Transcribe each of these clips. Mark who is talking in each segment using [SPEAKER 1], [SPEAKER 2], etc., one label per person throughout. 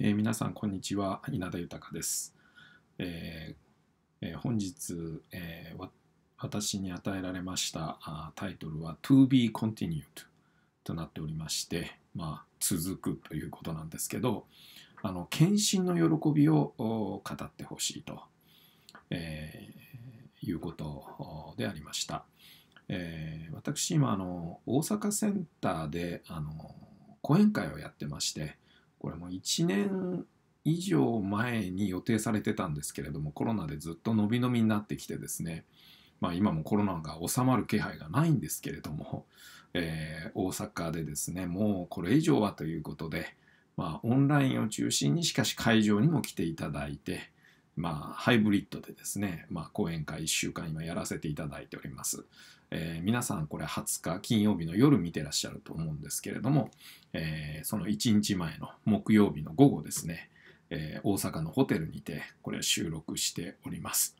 [SPEAKER 1] えー、皆さんこんにちは稲田豊です、えーえー、本日、えー、私に与えられましたあタイトルは To be continued となっておりましてまあ続くということなんですけどあの献身の喜びを語ってほしいと、えー、いうことでありました、えー、私今あの大阪センターであの講演会をやってまして、これも1年以上前に予定されてたんですけれどもコロナでずっと伸び伸びになってきてですねまあ今もコロナが収まる気配がないんですけれども、えー、大阪でですねもうこれ以上はということで、まあ、オンラインを中心にしかし会場にも来ていただいてまあ、ハイブリッドでですね、まあ、講演会1週間今やらせていただいております。えー、皆さんこれ20日金曜日の夜見てらっしゃると思うんですけれども、えー、その1日前の木曜日の午後ですね、えー、大阪のホテルにてこれ収録しております。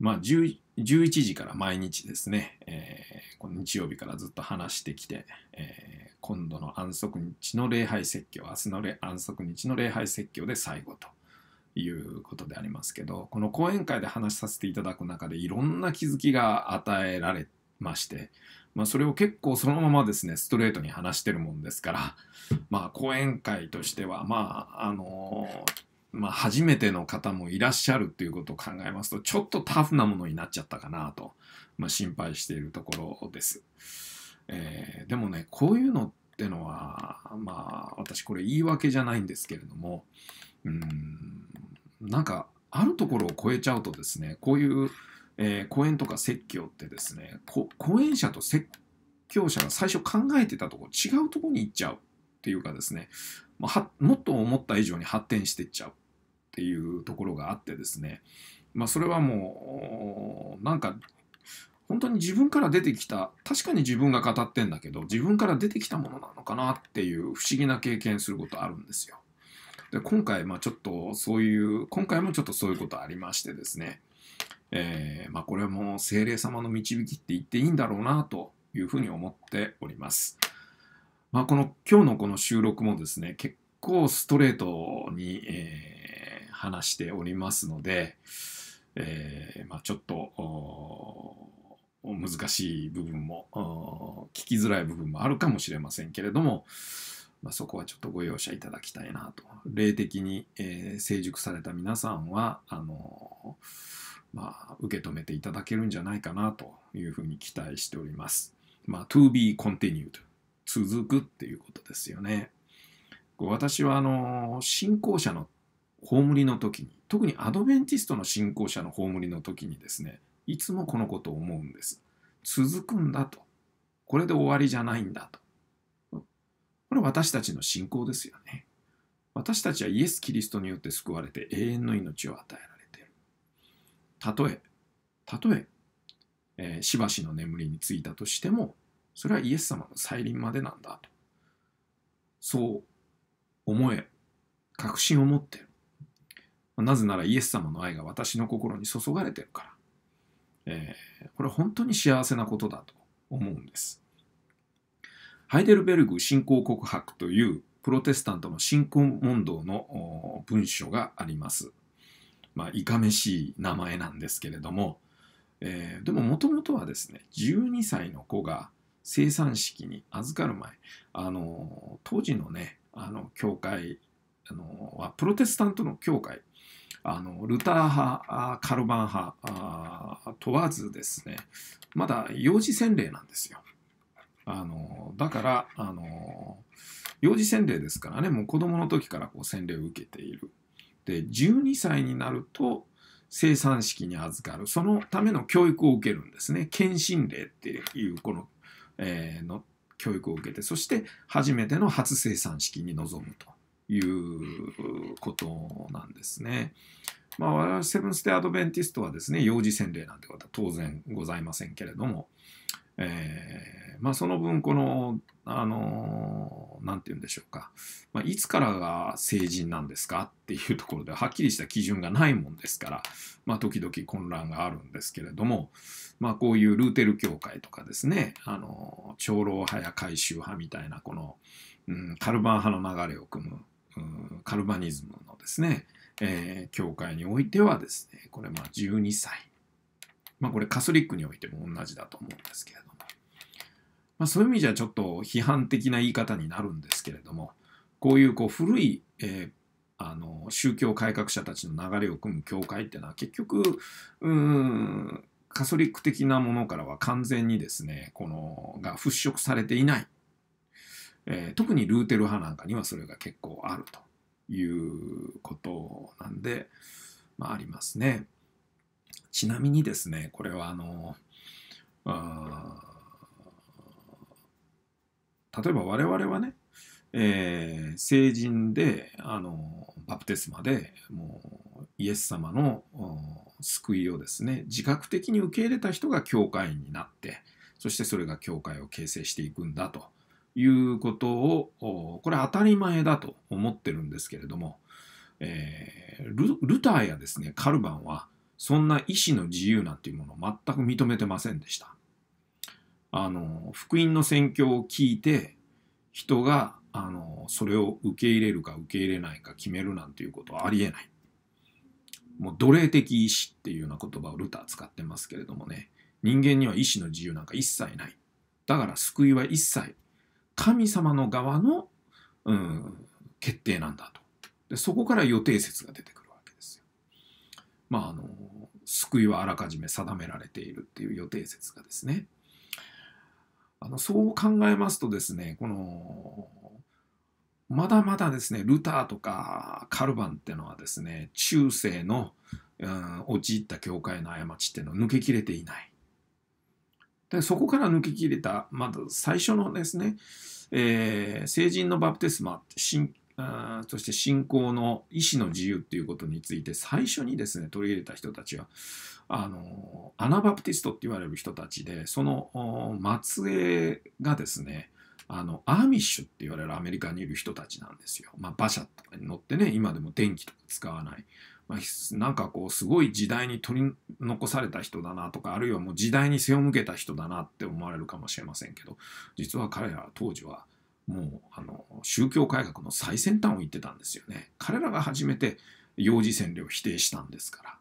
[SPEAKER 1] まあ11時から毎日ですね、えこの日曜日からずっと話してきて、え今度の安息日の礼拝説教、明日の安息日の礼拝説教で最後ということでありますけど、この講演会で話させていただく中でいろんな気づきが与えられまして、まあ、それを結構そのままですね、ストレートに話してるもんですから、まあ、講演会としては、まあ、あのーまあ、初めての方もいらっしゃるということを考えますと、ちょっとタフなものになっちゃったかなと、まあ、心配しているところです。えー、でもねこういうのってのはまあ私これ言い訳じゃないんですけれどもうんなんかあるところを超えちゃうとですねこういう、えー、講演とか説教ってですね講演者と説教者が最初考えてたとこ違うとこに行っちゃうっていうかですねはもっと思った以上に発展していっちゃうっていうところがあってですねまあそれはもうなんか本当に自分から出てきた確かに自分が語ってんだけど自分から出てきたものなのかなっていう不思議な経験することあるんですよ。で今回まあちょっとそういう今回もちょっとそういうことありましてですね、えー、まあ、これも精霊様の導きって言っていいんだろうなというふうに思っております。まあ、この今日のこの収録もですね結構ストレートに、えー、話しておりますので、えー、まあ、ちょっと難しい部分も聞きづらい部分もあるかもしれませんけれども、まあ、そこはちょっとご容赦いただきたいなと霊的に、えー、成熟された皆さんはあのー、まあ、受け止めていただけるんじゃないかなというふうに期待しております。まあ、to be continued 続くっていうことですよね。私はあのー、信仰者の葬りの時に特にアドベンティストの信仰者の葬りの時にですねいつもこのことを思うんです。続くんだと。これで終わりじゃないんだと。これ私たちの信仰ですよね。私たちはイエス・キリストによって救われて永遠の命を与えられている。たとえ、たとえ、えー、しばしの眠りについたとしても、それはイエス様の再臨までなんだと。そう思え、確信を持っている。なぜならイエス様の愛が私の心に注がれてるから。えー、これ本当に幸せなことだと思うんです。ハイデルベルグ信仰告白というプロテスタントの信仰問答の文書があります。まあ、いかめしい名前なんですけれども、えー、でももともとはですね、12歳の子が生産式に預かる前、あの、当時のね、あの、教会あのはプロテスタントの教会あのルター派カルバン派問わずですねまだ幼児洗礼なんですよ。あのだからあの幼児洗礼ですからねもう子供の時からこう洗礼を受けている。で12歳になると生産式に預かるそのための教育を受けるんですね献身令っていうこの,、えー、の教育を受けてそして初めての初生産式に臨むということなんですね。まあ、我々セブンス・テ・アドベンティストはですね、幼児洗礼なんてことは当然ございませんけれども、えー、まあ、その分、この、あの、なんて言うんでしょうか、まあ、いつからが成人なんですかっていうところではっきりした基準がないもんですから、まあ、時々混乱があるんですけれども、まあ、こういうルーテル教会とかですね、あの、長老派や改宗派みたいな、この、うん、カルバン派の流れを組む、カルバニズムのですね、えー、教会においてはですね、これまあ12歳。まあこれカトリックにおいても同じだと思うんですけれども。まあそういう意味じゃちょっと批判的な言い方になるんですけれども、こういうこう古い、えーあの宗教改革者たちの流れを組む教会っていうのは結局うんカソリック的なものからは完全にですねこのが払拭されていないえー、特にルーテル派なんかにはそれが結構あるということなんで、まあ、ありますね。ちなみにですね、これはあの、あ例えば我々はね、えー、成人であのバプテスマでもうイエス様の救いをですね自覚的に受け入れた人が教会員になってそしてそれが教会を形成していくんだということを、これ当たり前だと思ってるんですけれども、えー、ルターやですね、カルバンは、そんな意思の自由なんていうものを全く認めてませんでした。あの、福音の宣教を聞いて、人が、あの、それを受け入れるか受け入れないか決めるなんていうことはありえない。もう奴隷的意思っていうような言葉をルター使ってますけれどもね、人間には意思の自由なんか一切ない。だから救いは一切神様の側の、うん、決定なんだとでそこから予定説が出てくるわけですよ。まああの救いはあらかじめ定められているっていう予定説がですね。あのそう考えますとですねこのまだまだですねルターとかカルバンってのはですね中世の、うん、陥った教会の過ちっていうのは抜けきれていない。でそこから抜き切れた、まず最初のですね、えー、成人のバプテスマ、そして信仰の意思の自由っていうことについて最初にですね取り入れた人たちはあのアナバプティストって言われる人たちでその末裔がですねあのアーミッシュって言われるアメリカにいる人たちなんですよ。まあ、馬車とかに乗ってね今でも電気とか使わないまあ、なんかこうすごい時代に取り残された人だなとかあるいはもう時代に背を向けた人だなって思われるかもしれませんけど実は彼らは当時はもうあの宗教改革の最先端を言ってたんですよね。彼らが初めて幼児洗礼を否定したんですから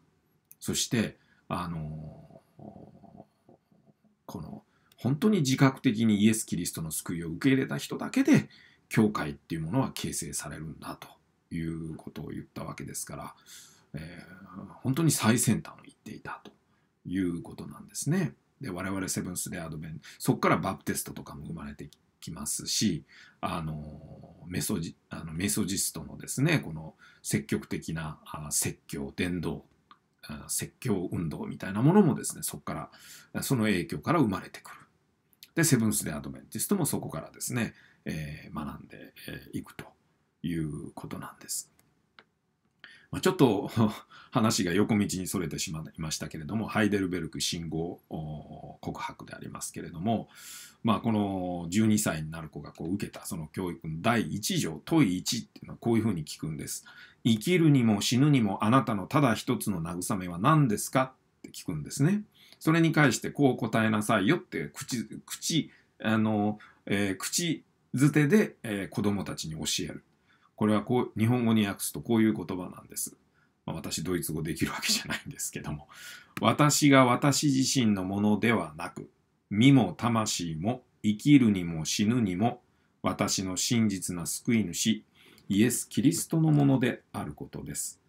[SPEAKER 1] そしてあのこの本当に自覚的にイエス・キリストの救いを受け入れた人だけで教会っていうものは形成されるんだと。いうことを言ったわけですから、えー、本当に最先端を言っていたということなんですね。で我々セブンス・デ・アドベンそこからバプテストとかも生まれてきますしあのメソジあのメソジストのですねこの積極的な説教伝道説教運動みたいなものもですねそこからその影響から生まれてくる。でセブンス・デ・アドベンティストもそこからですね、えー、学んでいくと。いうことなんです。まあ、ちょっと 話が横道にそれてしまいましたけれどもハイデルベルク信号告白でありますけれども、まあ、この12歳になる子がこう受けたその教育の第1条問い1っていうのはこういうふうに聞くんです。生きるにも死ぬにもあなたのただ一つの慰めは何ですかって聞くんですね。それに対してこう答えなさいよって口口あの、えー、口づてで、えー、子供たちに教える。これはこう日本語に訳すとこういう言葉なんです。まあ、私、ドイツ語できるわけじゃないんですけども、私が私自身のものではなく、身も魂も生きるにも死ぬにも、私の真実な救い主、イエス・キリストのものであることです。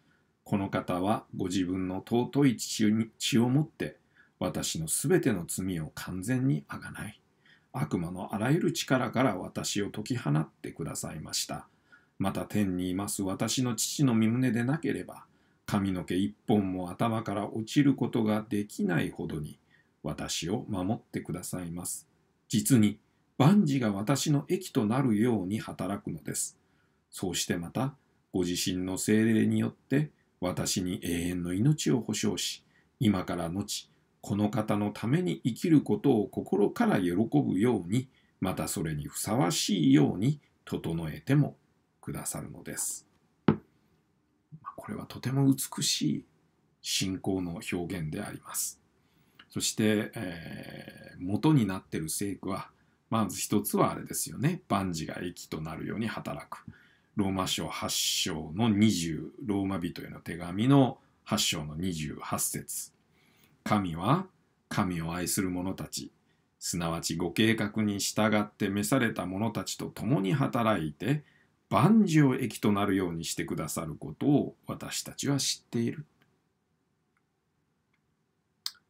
[SPEAKER 1] この方はご自分の尊い血をもって、私のすべての罪を完全にあがない。悪魔のあらゆる力から私を解き放ってくださいました。また天にいます私の父の御胸でなければ、髪の毛一本も頭から落ちることができないほどに、私を守ってくださいます。実に、万事が私の益となるように働くのです。そうしてまた、ご自身の精霊によって、私に永遠の命を保証し、今から後、この方のために生きることを心から喜ぶように、またそれにふさわしいように整えてもくださるのです。これはとても美しい信仰の表現であります。そして、えー、元になってる聖句はまず一つはあれですよね万事が益となるように働く。ローマ書8章の20ローマ人への手紙の8章の28節神は神を愛する者たちすなわちご計画に従って召された者たちと共に働いて万事を益となるようにしてくださることを私たちは知っている。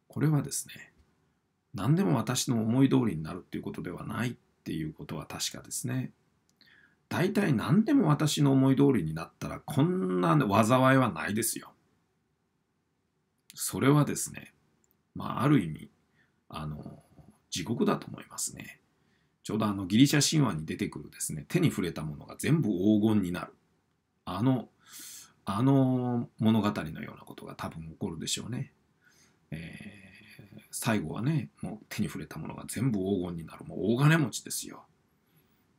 [SPEAKER 1] これはですね、何でも私の思い通りになるっていうことではないっていうことは確かですね。大体何でも私の思い通りになったらこんな災いはないですよ。それはですね、まあある意味、あの、地獄だと思いますね。ちょうどあのギリシャ神話に出てくるですね手に触れたものが全部黄金になるあのあの物語のようなことが多分起こるでしょうね。えー、最後はねもう手に触れたものが全部黄金になるもう大金持ちですよ。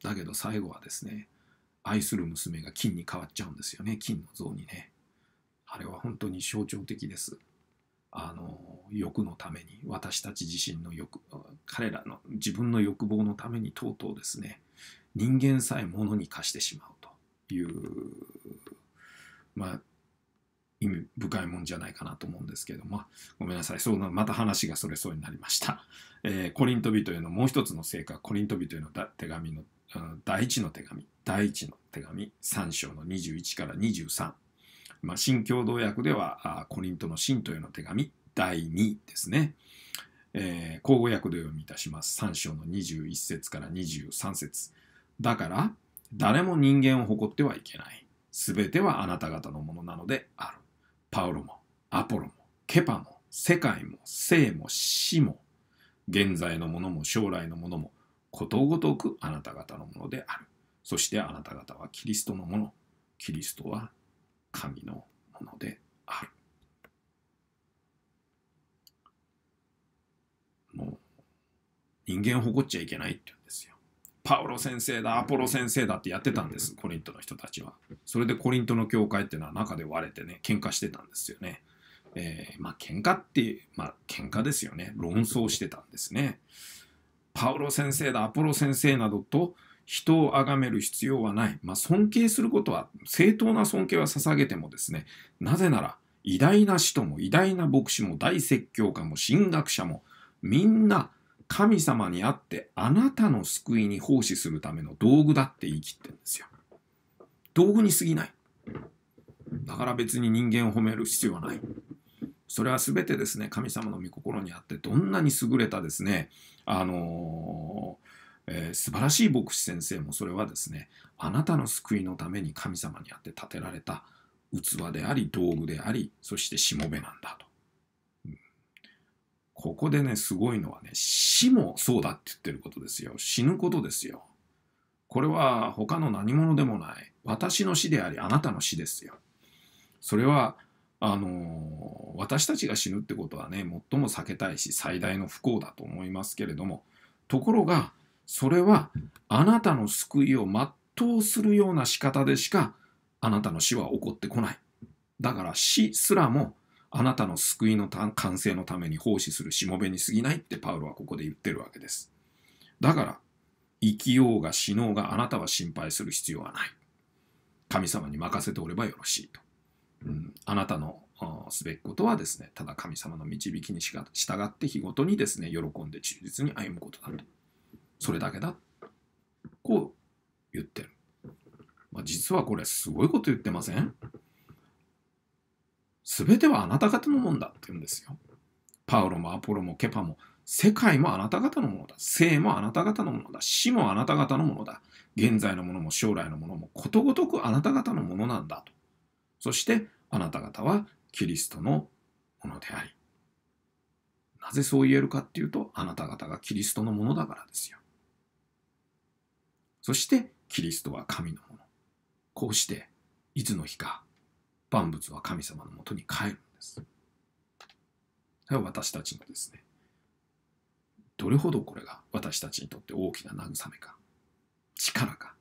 [SPEAKER 1] だけど最後はですね愛する娘が金に変わっちゃうんですよね金の像にね。あれは本当に象徴的です。あの欲のために私たち自身の欲彼らの自分の欲望のためにとうとうですね人間さえものに貸してしまうというまあ意味深いもんじゃないかなと思うんですけど、まあ、ごめんなさい。そうな、また話がそれそうになりました。えー、コリント人へのもう一つの成果、コリント人への手紙の、第一の手紙、第一の手紙、3章の21から23。まあ、新共同訳では、コリントの信徒への手紙第2ですね。えー、交互訳で読みいたします。3章の21節から23節だから、誰も人間を誇ってはいけない。すべてはあなた方のものなのである。パウロも、アポロも、ケパも、世界も、生も、死も、現在のものも将来のものも、ことごとくあなた方のものである。そしてあなた方はキリストのもの。キリストは神のものである。もう人間を誇っちゃいけないって言うんですよ。パウロ先生だ、アポロ先生だってやってたんです、コリントの人たちは。それでコリントの教会っていうのは中で割れてね、喧嘩してたんですよね。えー、まあ喧嘩って、まあ喧嘩ですよね。論争してたんですね。パウロ先生だ、アポロ先生などと人を崇める必要はない。まあ、尊敬することは、正当な尊敬は捧げてもですね、なぜなら、偉大な使徒も偉大な牧師も大説教家も神学者も、みんな神様にあってあなたの救いに奉仕するための道具だって言い切ってるんですよ。道具に過ぎない。だから別に人間を褒める必要はない。それは全てですね、神様の御心にあって、どんなに優れたですね、あのーえー、素晴らしい牧師先生もそれはですねあなたの救いのために神様にあって建てられた器であり道具でありそしてしもべなんだと、うん、ここでねすごいのはね死もそうだって言ってることですよ死ぬことですよこれは他の何者でもない私の死でありあなたの死ですよそれはあの私たちが死ぬってことはね最も避けたいし最大の不幸だと思いますけれどもところがそれはあなたの救いを全うするような仕方でしかあなたの死は起こってこない。だから死すらもあなたの救いの完成のために奉仕するしもべに過ぎないってパウロはここで言ってるわけです。だから生きようが死のうがあなたは心配する必要はない。神様に任せておればよろしいと。うん、あなたのすべきことはですね、ただ神様の導きに従って日ごとにですね、喜んで忠実に歩むことだと。それだけだ。こう言ってる。まあ、実はこれすごいこと言ってません全てはあなた方のもんだって言うんですよ。パウロもアポロもケパも世界もあなた方のものだ。生もあなた方のものだ。死もあなた方のものだ。現在のものも将来のものもことごとくあなた方のものなんだと。そしてあなた方はキリストのものであり。なぜそう言えるかっていうと、あなた方がキリストのものだからですよ。そしてキリストは神のもの。こうして、いつの日か、万物は神様のもとに帰るんです。は私たちのですね、どれほどこれが私たちにとって大きな慰めか、力か、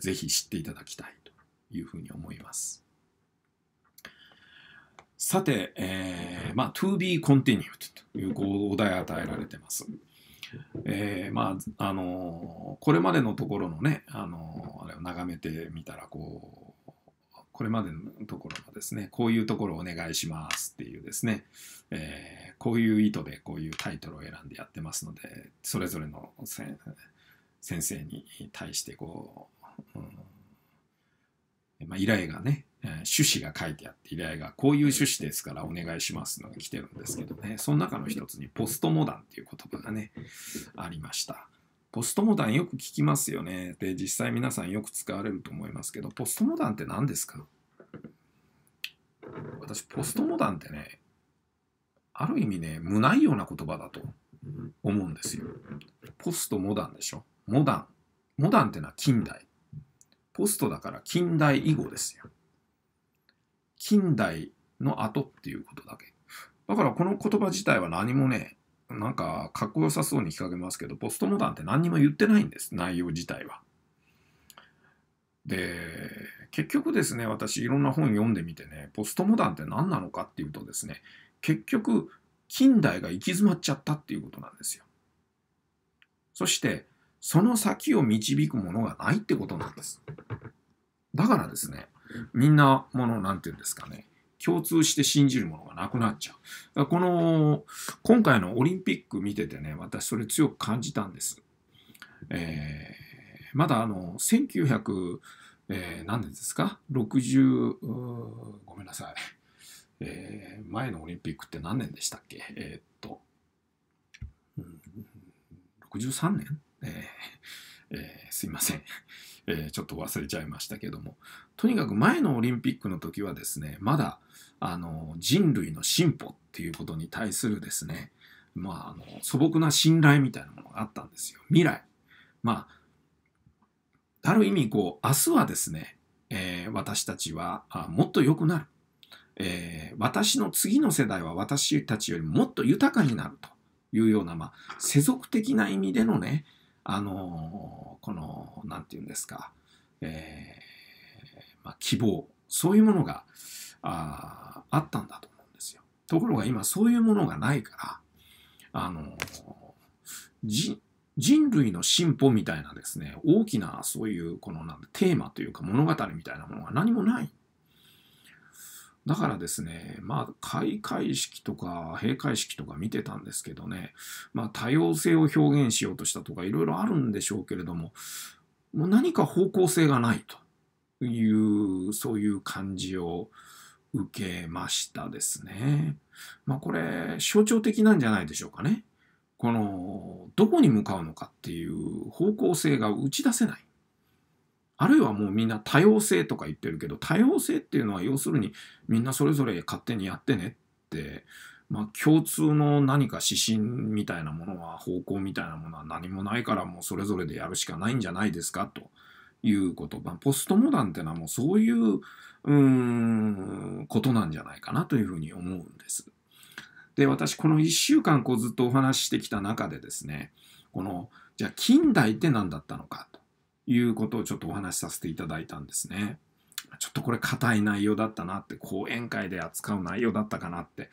[SPEAKER 1] ぜひ知っていただきたいというふうに思います。さて、えー、まあ、to be continued というお題与えられてます。えー、まああのこれまでのところのね、あのあれを眺めてみたらこうこれまでのところのですねこういうところお願いしますっていうですね、えー、こういう意図でこういうタイトルを選んでやってますのでそれぞれの先生に対してこう、うん、まあ、依頼がね、趣旨が書いてあって、依頼がこういう趣旨ですからお願いしますのが来てるんですけどね、その中の一つにポストモダンっていう言葉がね、ありました。ポストモダンよく聞きますよね。で、実際皆さんよく使われると思いますけど、ポストモダンって何ですか私、ポストモダンってね、ある意味ね、無ないような言葉だと思うんですよ。ポストモダンでしょ。モダン。モダンってのは近代。ポストだから近代以後ですよ。近代の後っていうことだけ。だからこの言葉自体は何もね、なんかかっこよさそうに聞かれますけど、ポストモダンって何にも言ってないんです、内容自体は。で、結局ですね、私いろんな本読んでみてね、ポストモダンって何なのかっていうとですね、結局、近代が行き詰まっちゃったっていうことなんですよ。そして、その先を導くものがないってことなんです。だからですね、みんなもの、なんていうんですかね、共通して信じるものがなくなっちゃう。この、今回のオリンピック見ててね、私それ強く感じたんです。えー、まだあの、1900、えー、何年ですか ?60、ごめんなさい。えー、前のオリンピックって何年でしたっけえー、っと、63年えーえー、すいません、えー、ちょっと忘れちゃいましたけどもとにかく前のオリンピックの時はですねまだあの人類の進歩っていうことに対するですねまあ、あの素朴な信頼みたいなものがあったんですよ。未来。まあ、ある意味、こう、明日はですね、えー、私たちはあもっと良くなる、えー、私の次の世代は私たちよりもっと豊かになるというような、まあ、世俗的な意味でのね、あのこの何て言うんですか、えー、まあ、希望そういうものがああったんだと思うんですよ。ところが今そういうものがないからあの人類の進歩みたいなですね大きなそういうこのなんテーマというか物語みたいなものが何もないだからですね、まあ、開会式とか閉会式とか見てたんですけどね、まあ、多様性を表現しようとしたとか、いろいろあるんでしょうけれども、もう何か方向性がないという、そういう感じを受けましたですね。まあ、これ、象徴的なんじゃないでしょうかね。この、どこに向かうのかっていう方向性が打ち出せない。あるいはもうみんな多様性とか言ってるけど、多様性っていうのは要するにみんなそれぞれ勝手にやってねって、まあ共通の何か指針みたいなものは、方向みたいなものは何もないからもうそれぞれでやるしかないんじゃないですかということ。まあ、ポストモダンってのはもうそういう、うーん、ことなんじゃないかなというふうに思うんです。で、私この一週間こうずっとお話ししてきた中でですね、この、じゃあ近代って何だったのかと。いうことをちょっとお話しさせていただいたんですね。ちょっとこれ硬い内容だったなって、講演会で扱う内容だったかなって、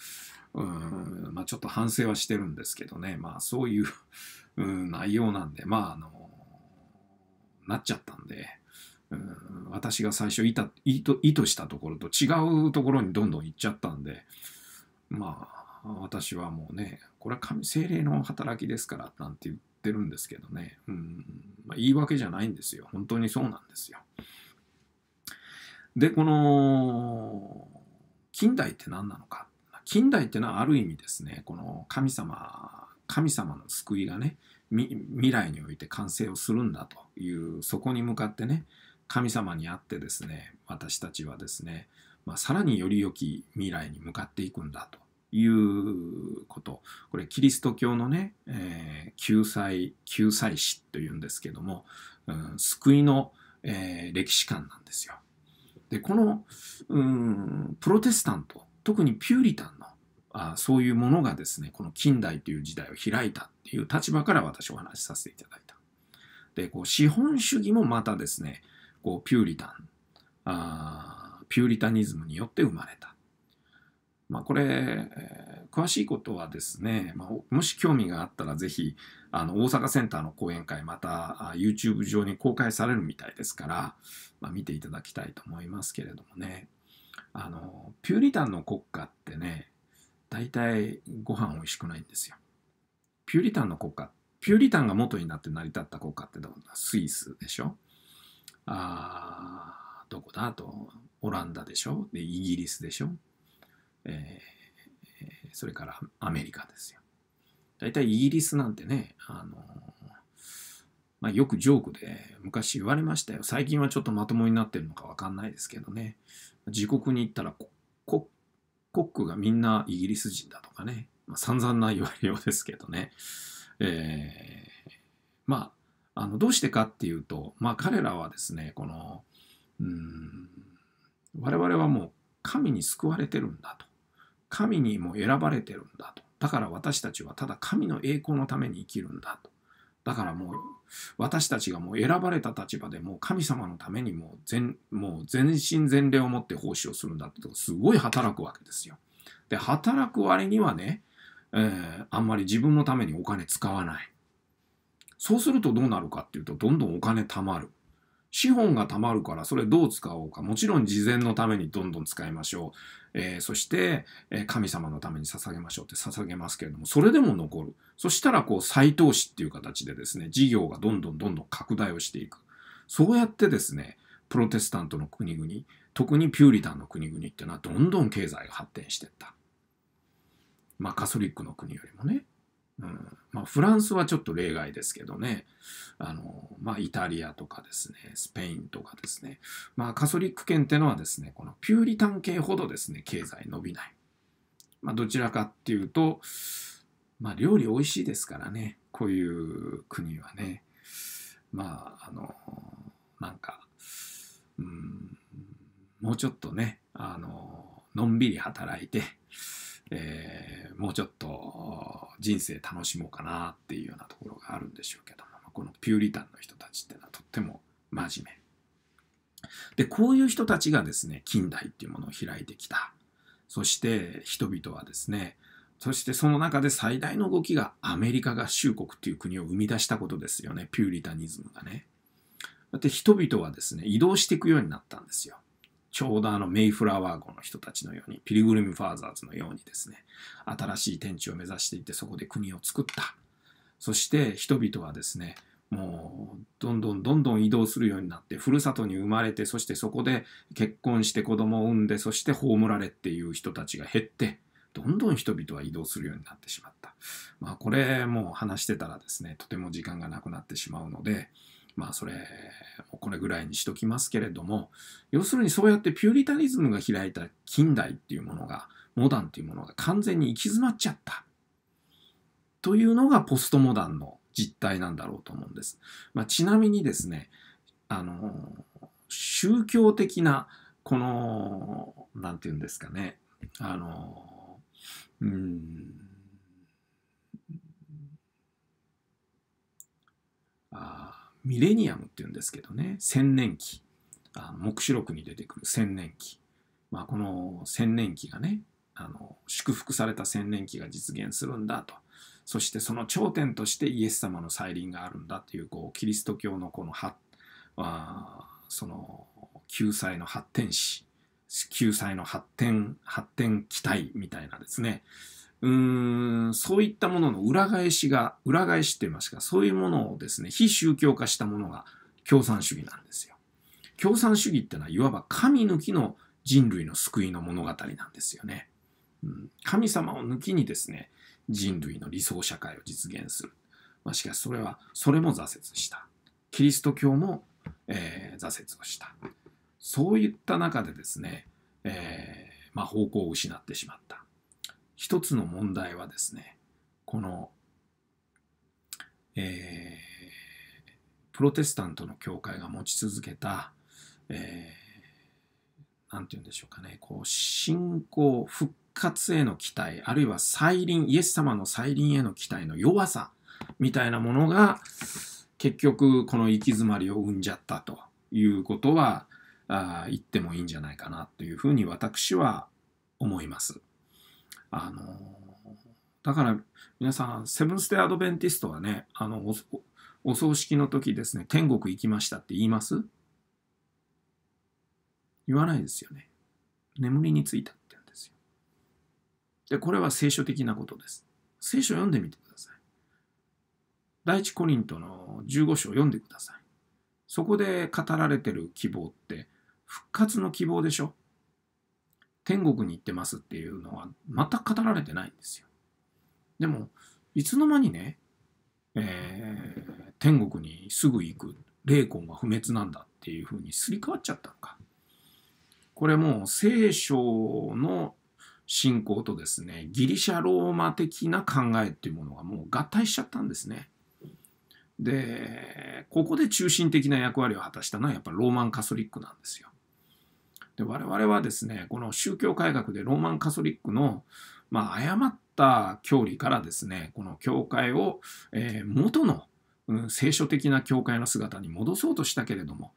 [SPEAKER 1] うん、まあちょっと反省はしてるんですけどね、まあそういう、内容なんで、まああの、なっちゃったんで、うん、私が最初意図意図意図したところと違うところにどんどん行っちゃったんで、まあ私はもうね、これは神精霊の働きですから、なんて言って、ってるんですけどね。うん。まあ、言い訳じゃないんですよ。本当にそうなんですよ。で、この、近代って何なのか。近代ってのはある意味ですね、この神様、神様の救いがね、未来において完成をするんだという、そこに向かってね、神様にあってですね、私たちはですね、まあ、さらにより良き未来に向かっていくんだということ。これ、キリスト教のね、えー、救済、救済史というんですけども、うん、救いの、えー、歴史観なんですよ。で、この、うん、プロテスタント、特にピューリタンのあそういうものがですね、この近代という時代を開いたっていう立場から私お話しさせていただいた。で、こう資本主義もまたですね、こうピューリタンあ、ピューリタニズムによって生まれた。まあ、これ、えー、詳しいことはですね、まあ、もし興味があったらぜひ、あの、大阪センターの講演会、また、YouTube 上に公開されるみたいですから、まあ、見ていただきたいと思いますけれどもね。あの、ピューリタンの国家ってね、大体ご飯美味しくないんですよ。ピューリタンの国家、ピューリタンが元になって成り立った国家ってどんなスイスでしょあどこだあと、オランダでしょで、イギリスでしょえー、それからアメリカですよ。大体イギリスなんてね、あのまあ、よくジョークで昔言われましたよ。最近はちょっとまともになってるのかわかんないですけどね。自国に行ったらコックがみんなイギリス人だとかね。まあ、散々な言われようですけどね。えー、まあ、あのどうしてかっていうと、まあ、彼らはですね、この、うん、我々はもう神に救われてるんだと。神にも選ばれてるんだと。だから私たちはただ神の栄光のために生きるんだと。だからもう私たちがもう選ばれた立場でもう神様のためにもう全もう全身全霊を持って奉仕をするんだってすごい働くわけですよ。で働く割にはね、えー、あんまり自分のためにお金使わない。そうするとどうなるかっていうとどんどんお金貯まる。資本が貯まるからそれどう使おうか。もちろん事前のためにどんどん使いましょう。えー、そして、えー、神様のために捧げましょうって捧げますけれども、それでも残る。そしたらこう再投資っていう形でですね、事業がどんどんどんどん拡大をしていく。そうやってですね、プロテスタントの国々、特にピューリタンの国々っていうのはどんどん経済が発展していった。まあカソリックの国よりもね。うんまあ、フランスはちょっと例外ですけどね、あのまあ、イタリアとかですね、スペインとかですね、まあ、カソリック圏ってのはですね、このピューリタン系ほどですね、経済伸びない。まあ、どちらかっていうと、まあ、料理美味しいですからね、こういう国はね、まあ、あの、なんか、うん、もうちょっとね、あの、のんびり働いて、えー、もうちょっと人生楽しもうかなっていうようなところがあるんでしょうけども、このピューリタンの人たちっていうのはとっても真面目。で、こういう人たちがですね、近代っていうものを開いてきた。そして人々はですね、そしてその中で最大の動きがアメリカ合衆国っていう国を生み出したことですよね、ピューリタニズムがね。だって人々はですね、移動していくようになったんですよ。ちょうどあのメイフラワー号の人たちのように、ピリグルミファーザーズのようにですね、新しい天地を目指していってそこで国を作った。そして人々はですね、もうどんどんどんどん移動するようになってふるさとに生まれてそしてそこで結婚して子供を産んでそして葬られっていう人たちが減ってどんどん人々は移動するようになってしまったまあこれもう話してたらですねとても時間がなくなってしまうのでまあそれ、これぐらいにしときますけれども、要するにそうやってピューリタニズムが開いた近代っていうものが、モダンっていうものが完全に行き詰まっちゃった。というのがポストモダンの実態なんだろうと思うんです。まあ、ちなみにですね、あの、宗教的な、この、なんて言うんですかね、あの、うん、ああミレニアムっていうんですけどね、千年期。あの黙示録に出てくる千年期。まあ、この千年期がね、あの祝福された千年期が実現するんだと。そしてその頂点としてイエス様の再臨があるんだというこうキリスト教のこのはあその救済の発展史救済の発展発展期待みたいなですねうーん、そういったものの裏返しが、裏返しって言いますか、そういうものをですね、非宗教化したものが共産主義なんですよ。共産主義ってのは、いわば神抜きの人類の救いの物語なんですよね。うん、神様を抜きにですね、人類の理想社会を実現する。まあ、しかしそれは、それも挫折した。キリスト教も、えー、挫折をした。そういった中でですね、えー、まあ、方向を失ってしまった。一つの問題はですね、この、えー、プロテスタントの教会が持ち続けた、えー、なんて言うんでしょうかね、こう、信仰、復活への期待、あるいは再臨、イエス様の再臨への期待の弱さ、みたいなものが、結局、この行き詰まりを生んじゃったということは、あ言ってもいいんじゃないかなというふうに私は思います。あのだから皆さん、セブンステアドベンティストはね、あのお葬式の時ですね、天国行きましたって言います言わないですよね。眠りについたって言うんですよ。で、これは聖書的なことです。聖書読んでみてください。第一コリントの15章読んでください。そこで語られてる希望って、復活の希望でしょ天国に行ってますっていうのは全く語られてないんですよ。でも、いつの間にね、えー、天国にすぐ行く、霊魂が不滅なんだっていうふうにすり替わっちゃったのか。これも聖書の信仰とですね、ギリシャ・ローマ的な考えっていうものがもう合体しちゃったんですね。で、ここで中心的な役割を果たしたのはやっぱローマンカソリックなんですよ。で我々はですねこの宗教改革でローマンカソリックの、まあ、誤った教理からですねこの教会を、えー、元の、うん、聖書的な教会の姿に戻そうとしたけれども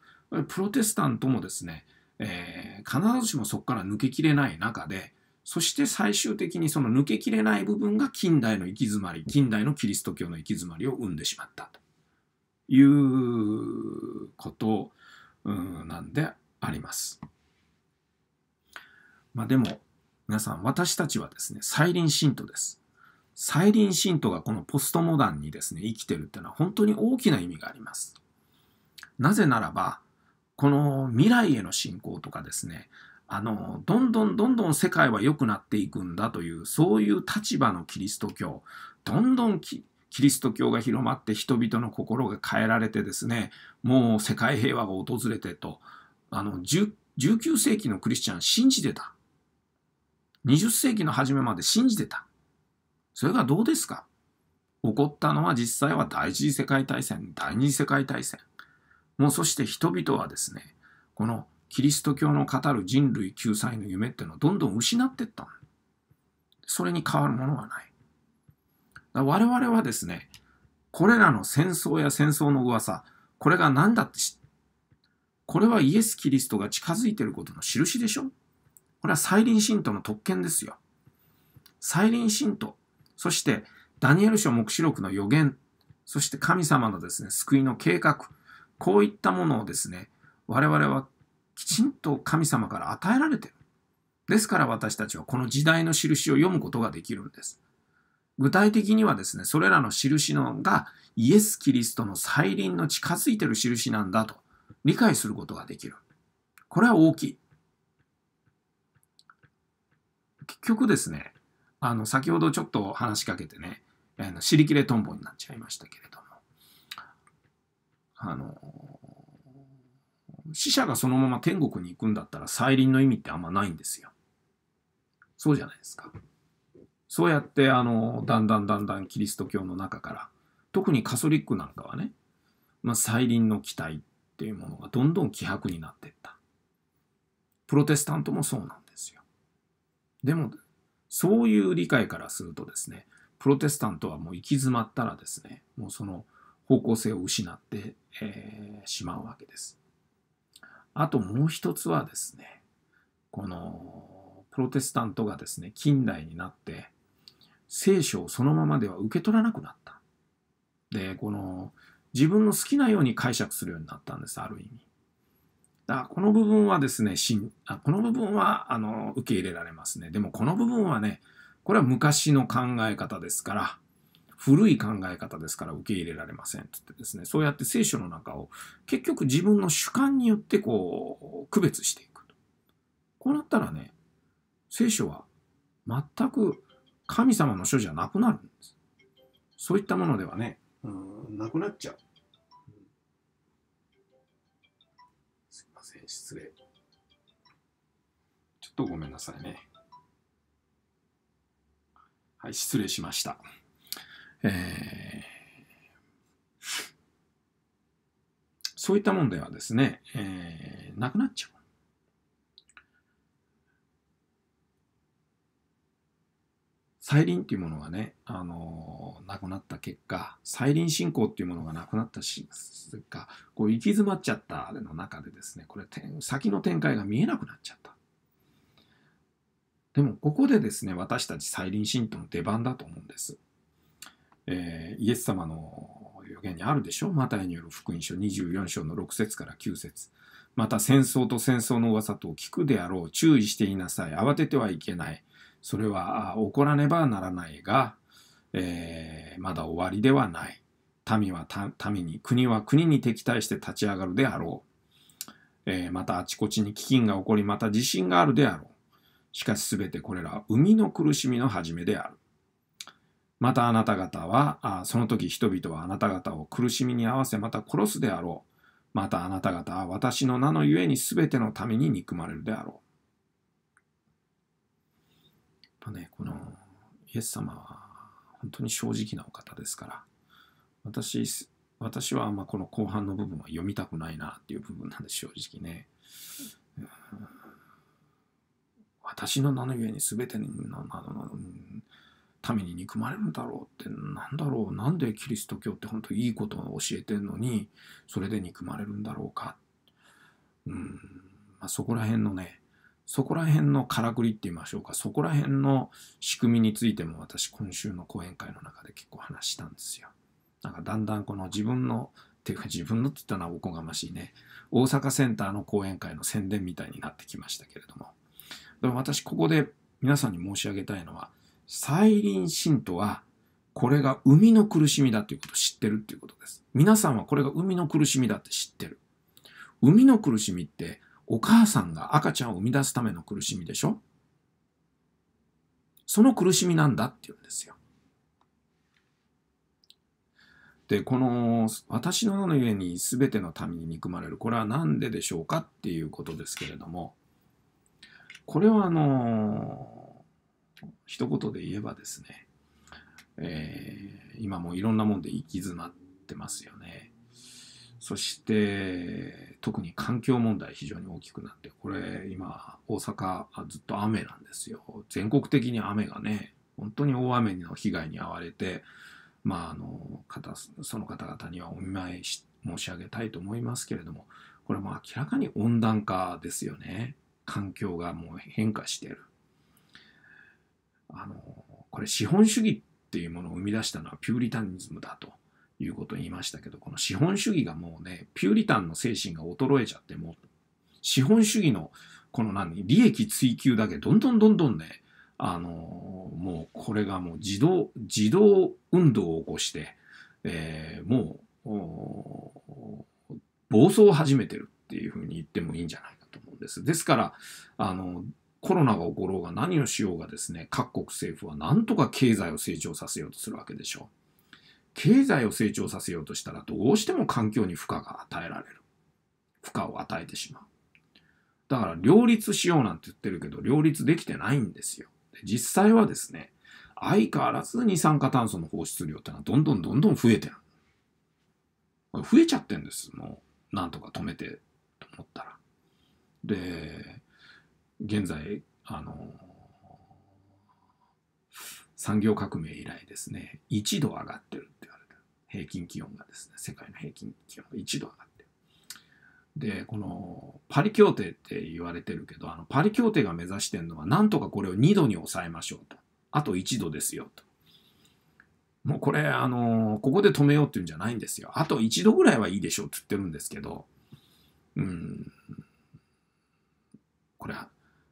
[SPEAKER 1] プロテスタントもですね、えー、必ずしもそこから抜けきれない中でそして最終的にその抜けきれない部分が近代の行き詰まり近代のキリスト教の行き詰まりを生んでしまったということ、うん、なんであります。まあでも、皆さん、私たちはですね、再臨信徒です。再臨信徒がこのポストモダンにですね、生きてるっていうのは本当に大きな意味があります。なぜならば、この未来への信仰とかですね、あの、どんどんどんどん世界は良くなっていくんだという、そういう立場のキリスト教、どんどんキリスト教が広まって人々の心が変えられてですね、もう世界平和が訪れてと、あの、19世紀のクリスチャン信じてた。20世紀の初めまで信じてた。それがどうですか起こったのは実際は第一次世界大戦、第二次世界大戦。もうそして人々はですね、このキリスト教の語る人類救済の夢っていうのをどんどん失っていったそれに変わるものはない。我々はですね、これらの戦争や戦争の噂、これが何だってこれはイエス・キリストが近づいていることの印でしょこれは再臨信徒の特権ですよ。再臨信徒、そしてダニエル書目視録の予言、そして神様のですね、救いの計画、こういったものをですね、我々はきちんと神様から与えられてる。ですから私たちはこの時代の印を読むことができるんです。具体的にはですね、それらの印のがイエス・キリストの再臨の近づいてる印なんだと理解することができる。これは大きい。結局ですね、あの、先ほどちょっと話しかけてね、あの尻切れトンボになっちゃいましたけれども、あの、死者がそのまま天国に行くんだったら再臨の意味ってあんまないんですよ。そうじゃないですか。そうやって、あの、だんだんだんだんキリスト教の中から、特にカソリックなんかはね、まあ、再臨の期待っていうものがどんどん希薄になっていった。プロテスタントもそうなんです。でも、そういう理解からするとですね、プロテスタントはもう行き詰まったらですね、もうその方向性を失って、えー、しまうわけです。あともう一つはですね、このプロテスタントがですね、近代になって、聖書をそのままでは受け取らなくなった。で、この自分の好きなように解釈するようになったんです、ある意味。だこの部分はですね、しんあこの部分はあの受け入れられますね。でもこの部分はね、これは昔の考え方ですから、古い考え方ですから受け入れられませんってってですね、そうやって聖書の中を結局自分の主観によってこう、区別していくと。こうなったらね、聖書は全く神様の書じゃなくなるんです。そういったものではね、うん、なくなっちゃう。せん。失礼。ちょっとごめんなさいね。はい、失礼しました。えー、そういった問題はですね、えー、なくなっちゃう。再臨っていうものがね、あのー、なくなった結果、再臨信仰っていうものがなくなったし、か、こう行き詰まっちゃったの中でですね、これ、先の展開が見えなくなっちゃった。でも、ここでですね、私たち再臨信徒の出番だと思うんです。えー、イエス様の予言にあるでしょマタイによる福音書24章の6節から9節また戦争と戦争の噂と聞くであろう。注意していなさい。慌ててはいけない。それは起こらねばならないが、えー、まだ終わりではない。民は民に、国は国に敵対して立ち上がるであろう。えー、またあちこちに飢饉が起こり、また地震があるであろう。しかし全てこれらは生みの苦しみの始めである。またあなた方は、あその時人々はあなた方を苦しみに合わせまた殺すであろう。またあなた方は私の名のゆえに全ての民に憎まれるであろう。ぱね、このイエス様は本当に正直なお方ですから、私、私はまこの後半の部分は読みたくないなっていう部分なんで正直ね。私の名のゆえに全てのために憎まれるんだろうってなんだろうなんでキリスト教って本当いいことを教えてんのにそれで憎まれるんだろうか、うんまあ、そこら辺のねそこら辺のからくりって言いましょうか、そこら辺の仕組みについても私今週の講演会の中で結構話したんですよ。なんかだんだんこの自分の、ていうか自分のって言ったのはおこがましいね、大阪センターの講演会の宣伝みたいになってきましたけれども。でも私ここで皆さんに申し上げたいのは、再臨信徒はこれが生みの苦しみだということを知ってるっていうことです。皆さんはこれが生みの苦しみだって知ってる。生みの苦しみってお母さんが赤ちゃんを生み出すための苦しみでしょその苦しみなんだって言うんですよ。で、この私の名のゆえに全ての民に憎まれる。これは何ででしょうかっていうことですけれども、これはあの一言で言えばですね、えー、今もいろんなもんで行き詰まってますよね。そして特に環境問題非常に大きくなってこれ今大阪ずっと雨なんですよ全国的に雨がね本当に大雨の被害に遭われてまああの方その方々にはお見舞い申し上げたいと思いますけれどもこれも明らかに温暖化ですよね環境がもう変化してるあのこれ資本主義っていうものを生み出したのはピューリタニズムだということを言いましたけど、この資本主義がもうね、ピューリタンの精神が衰えちゃって、もう、資本主義の、この何、利益追求だけ、どんどんどんどんね、あのもうこれがもう自動、自動運動を起こして、えー、もう、暴走を始めてるっていうふうに言ってもいいんじゃないかと思うんです。ですから、あの、コロナが起ころうが何をしようがですね、各国政府はなんとか経済を成長させようとするわけでしょう。経済を成長させようとしたらどうしても環境に負荷が与えられる。負荷を与えてしまう。だから両立しようなんて言ってるけど、両立できてないんですよ。で実際はですね、相変わらず二酸化炭素の放出量ってのはどんどんどんどん増えてる。増えちゃってんです。もう、なんとか止めてと思ったら。で、現在、あの、産業革命以来ですね、1度上がってるって言われた平均気温がですね、世界の平均気温が1度上がってる。で、このパリ協定って言われてるけど、あのパリ協定が目指してるのは、なんとかこれを2度に抑えましょうと。あと1度ですよと。もうこれ、あの、ここで止めようっていうんじゃないんですよ。あと1度ぐらいはいいでしょうって言ってるんですけど、うん、これは、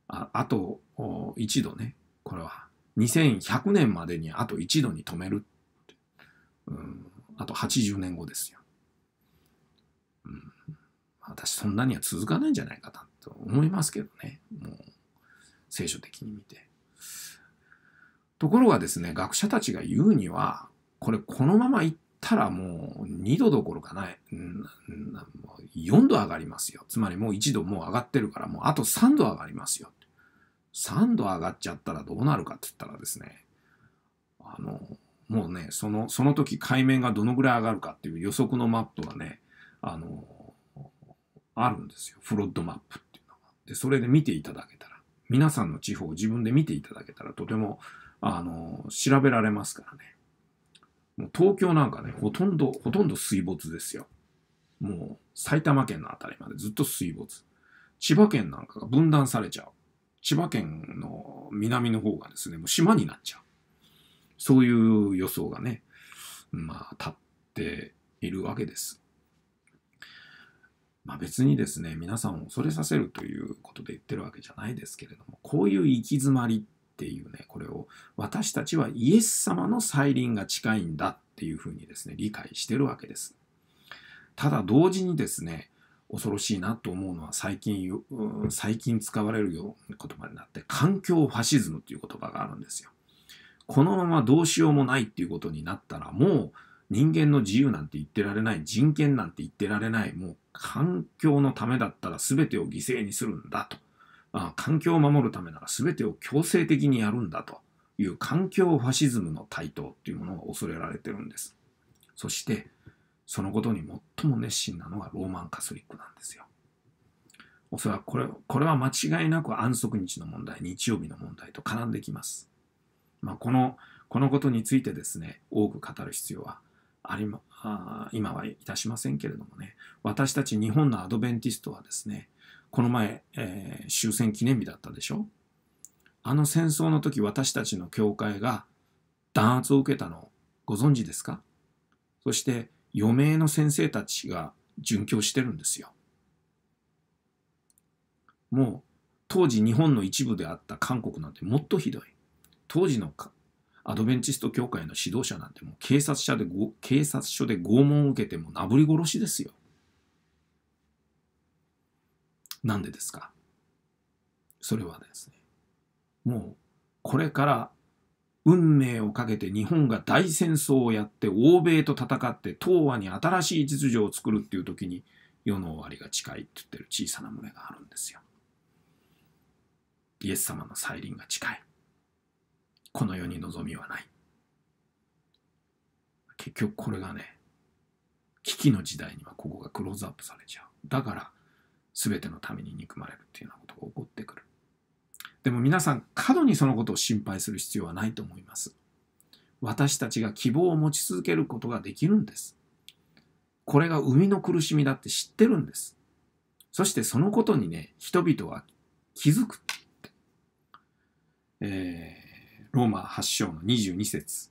[SPEAKER 1] ああと1度ね、これは2100年までにあと1度に止める。うん、あと80年後ですよ。うん、私そんなには続かないんじゃないかなと思いますけどね。もう聖書的に見て。ところがですね、学者たちが言うには、これこのままいったらもう2度どころかない、4度上がりますよ。つまりもう1度もう上がってるから、もうあと3度上がりますよ。3度上がっちゃったらどうなるかって言ったらですね、あの、もうね、その、その時海面がどのぐらい上がるかっていう予測のマップがね、あの、あるんですよ。フロッドマップっていうのが。で、それで見ていただけたら、皆さんの地方を自分で見ていただけたら、とても、あの、調べられますからね。もう東京なんかね、ほとんど、ほとんど水没ですよ。もう埼玉県の辺りまでずっと水没。千葉県なんかが分断されちゃう。千葉県の南の方がですね、もう島になっちゃう。そういう予想がね、まあ、立っているわけです。まあ、別にですね、皆さんを恐れさせるということで言ってるわけじゃないですけれども、こういう行き詰まりっていうね、これを私たちはイエス様の再臨が近いんだっていうふうにですね、理解してるわけです。ただ同時にですね、恐ろしいなと思うのは最近、最近使われるような言葉になって、環境ファシズムっていう言葉があるんですよ。このままどうしようもないっていうことになったら、もう人間の自由なんて言ってられない、人権なんて言ってられない、もう環境のためだったら全てを犠牲にするんだと。あ環境を守るためなら全てを強制的にやるんだという環境ファシズムの台頭っていうものが恐れられてるんです。そして、そのことに最も熱心なのがローマンカソリックなんですよ。おそらくこれこれは間違いなく安息日の問題、日曜日の問題と絡んできます。まあ、このこのことについてですね、多く語る必要はありまあ今はいたしませんけれどもね、私たち日本のアドベンティストはですね、この前、えー、終戦記念日だったでしょあの戦争の時私たちの教会が弾圧を受けたのをご存知ですかそして余命の先生たちが殉教してるんですよ。もう当時日本の一部であった韓国なんてもっとひどい。当時のアドベンチスト教会の指導者なんてもう警察署で警察署で拷問を受けてもなぶり殺しですよ。なんでですかそれはですね、もうこれから運命をかけて日本が大戦争をやって欧米と戦って東亜に新しい秩序を作るっていう時に世の終わりが近いって言ってる小さな胸があるんですよ。イエス様の再臨が近い。この世に望みはない。結局これがね、危機の時代にはここがクローズアップされちゃう。だから、全てのために憎まれるっていうようなことが起こってくる。でも皆さん、過度にそのことを心配する必要はないと思います。私たちが希望を持ち続けることができるんです。これが生みの苦しみだって知ってるんです。そしてそのことにね、人々は気づくって。えー、ローマ8章の22節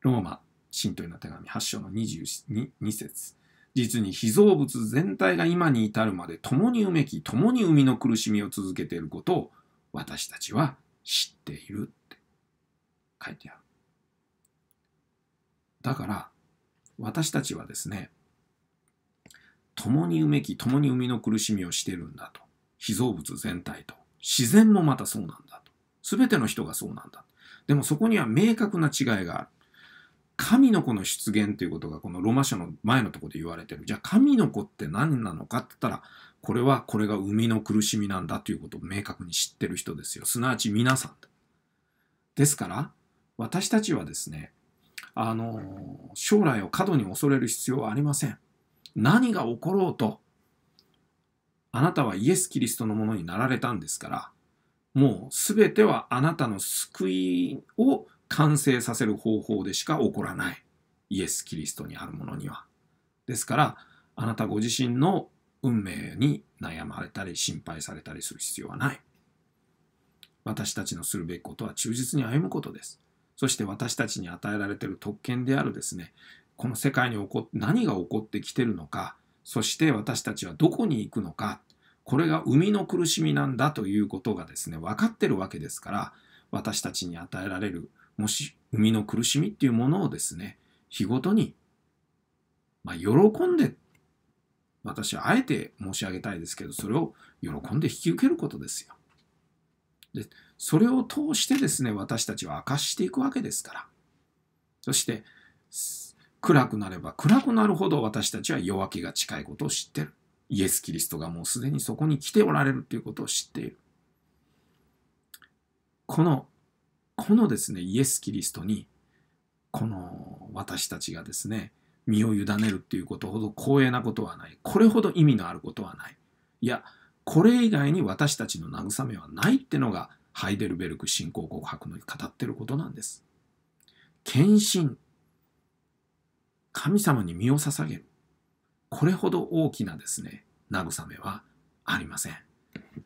[SPEAKER 1] ローマ信徒への手紙8章の22節実に被造物全体が今に至るまで共にうめき共に生みの苦しみを続けていることを私たちは知っているって書いてある。だから私たちはですね共にうめき共に生みの苦しみをしてるんだと被造物全体と自然もまたそうなんだと全ての人がそうなんだでもそこには明確な違いがある神の子の出現ということがこのロマ書の前のとこで言われてる。じゃあ神の子って何なのかって言ったら、これはこれが生みの苦しみなんだということを明確に知ってる人ですよ。すなわち皆さん。ですから、私たちはですね、あの、将来を過度に恐れる必要はありません。何が起ころうと、あなたはイエス・キリストのものになられたんですから、もう全てはあなたの救いを完成させる方法でしか起こらないイエス・キリストにあるものには。ですからあなたご自身の運命に悩まれたり心配されたりする必要はない。私たちのするべきことは忠実に歩むことです。そして私たちに与えられている特権であるですね、この世界に起こ何が起こってきているのか、そして私たちはどこに行くのか、これが生みの苦しみなんだということがですね、分かっているわけですから、私たちに与えられるもし生みの苦しみっていうものをですね、日ごとに、まあ、喜んで、私はあえて申し上げたいですけど、それを喜んで引き受けることですよ。で、それを通してですね、私たちは明かしていくわけですから。そして、暗くなれば暗くなるほど私たちは弱気が近いことを知ってる。イエス・キリストがもうすでにそこに来ておられるということを知っている。このこのですね、イエス・キリストに、この私たちがですね、身を委ねるっていうことほど光栄なことはない。これほど意味のあることはない。いや、これ以外に私たちの慰めはないってのが、ハイデルベルク信仰告白の語ってることなんです。献身。神様に身を捧げる。これほど大きなですね、慰めはありません。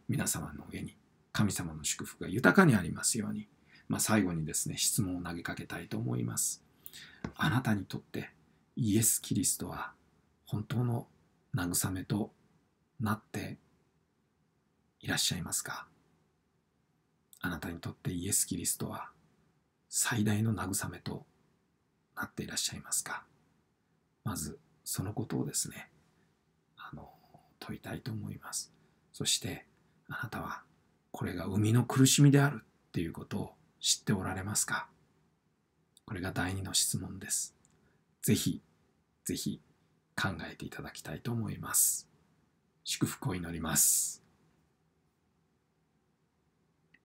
[SPEAKER 1] 皆様の上に神様の祝福が豊かにありますように。まあ、最後にですね、質問を投げかけたいと思います。あなたにとってイエス・キリストは本当の慰めとなっていらっしゃいますかあなたにとってイエス・キリストは最大の慰めとなっていらっしゃいますかまずそのことをですねあの問いたいと思いますそしてあなたはこれが生みの苦しみであるっていうことを知っておられますかこれが第2の質問です。ぜひ、ぜひ考えていただきたいと思います。祝福を祈ります。